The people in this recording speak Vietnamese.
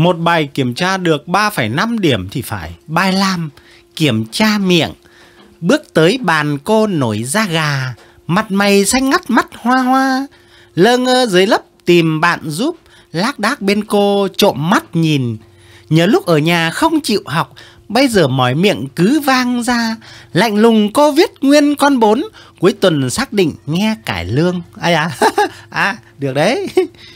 Một bài kiểm tra được 3,5 điểm thì phải. Bài làm kiểm tra miệng. Bước tới bàn cô nổi da gà, mặt mày xanh ngắt mắt hoa hoa. Lơ ngơ dưới lấp tìm bạn giúp, lác đác bên cô trộm mắt nhìn. Nhớ lúc ở nhà không chịu học, bây giờ mỏi miệng cứ vang ra. Lạnh lùng cô viết nguyên con bốn, cuối tuần xác định nghe cải lương. Ai à, à, được đấy.